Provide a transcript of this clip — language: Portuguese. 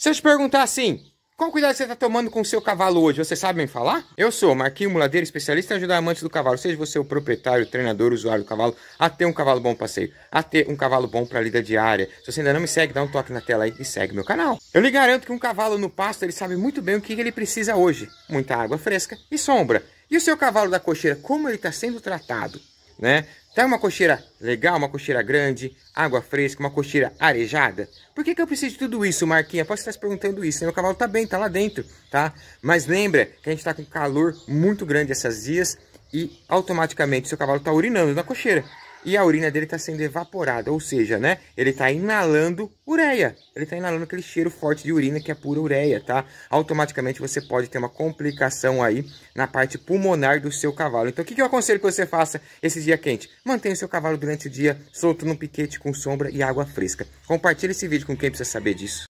Se eu te perguntar assim, qual cuidado você está tomando com o seu cavalo hoje? Você sabe me falar? Eu sou Marquinho Muladeiro, especialista em ajudar amantes do cavalo. Seja você é o proprietário, treinador, usuário do cavalo, a ter um cavalo bom passeio, a ter um cavalo bom para lida diária. Se você ainda não me segue, dá um toque na tela aí e segue meu canal. Eu lhe garanto que um cavalo no pasto, ele sabe muito bem o que ele precisa hoje. Muita água fresca e sombra. E o seu cavalo da cocheira, como ele está sendo tratado? né? Tá uma cocheira legal, uma cocheira grande, água fresca, uma cocheira arejada? Por que, que eu preciso de tudo isso, Marquinha? Posso estar se perguntando isso, né? Meu cavalo tá bem, tá lá dentro, tá? Mas lembra que a gente tá com calor muito grande essas dias e automaticamente seu cavalo tá urinando na cocheira e a urina dele está sendo evaporada, ou seja, né, ele está inalando ureia. Ele está inalando aquele cheiro forte de urina que é pura ureia, tá? Automaticamente você pode ter uma complicação aí na parte pulmonar do seu cavalo. Então, o que, que eu aconselho que você faça esse dia quente? Mantenha o seu cavalo durante o dia solto num piquete com sombra e água fresca. Compartilhe esse vídeo com quem precisa saber disso.